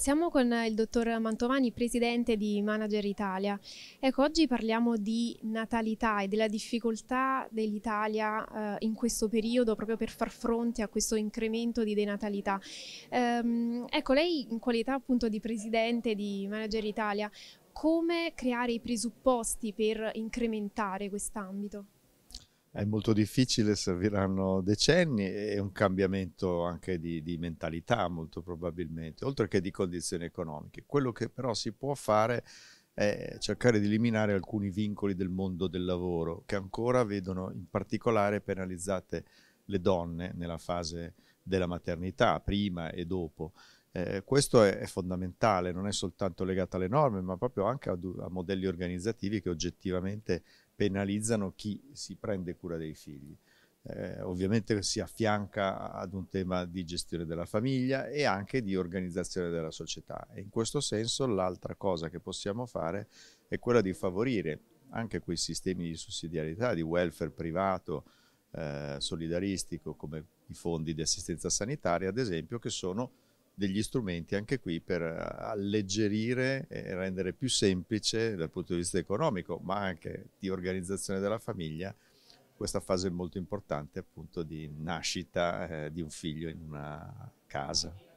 Siamo con il dottor Mantovani, presidente di Manager Italia. Ecco, oggi parliamo di natalità e della difficoltà dell'Italia eh, in questo periodo proprio per far fronte a questo incremento di denatalità. Ehm, ecco, lei in qualità appunto di presidente di Manager Italia, come creare i presupposti per incrementare quest'ambito? è molto difficile, serviranno decenni e un cambiamento anche di, di, mentalità molto probabilmente, oltre che di condizioni economiche. Quello che però si può fare è cercare di eliminare alcuni vincoli del mondo del lavoro che ancora vedono in particolare penalizzate le donne nella fase della maternità, prima e dopo. Eh, questo è, è, fondamentale, non è soltanto legato alle norme, ma proprio anche a, a modelli organizzativi che oggettivamente penalizzano chi si prende cura dei figli. Eh, ovviamente si affianca ad un tema di gestione della famiglia e anche di organizzazione della società. E in questo senso l'altra cosa che possiamo fare è quella di favorire anche quei sistemi di sussidiarietà, di welfare privato, eh, solidaristico, come i fondi di assistenza sanitaria, ad esempio, che sono degli strumenti anche qui per eh, alleggerire e rendere più semplice dal punto di vista economico, ma anche di organizzazione della famiglia, questa fase molto importante appunto di nascita eh, di un figlio in una casa.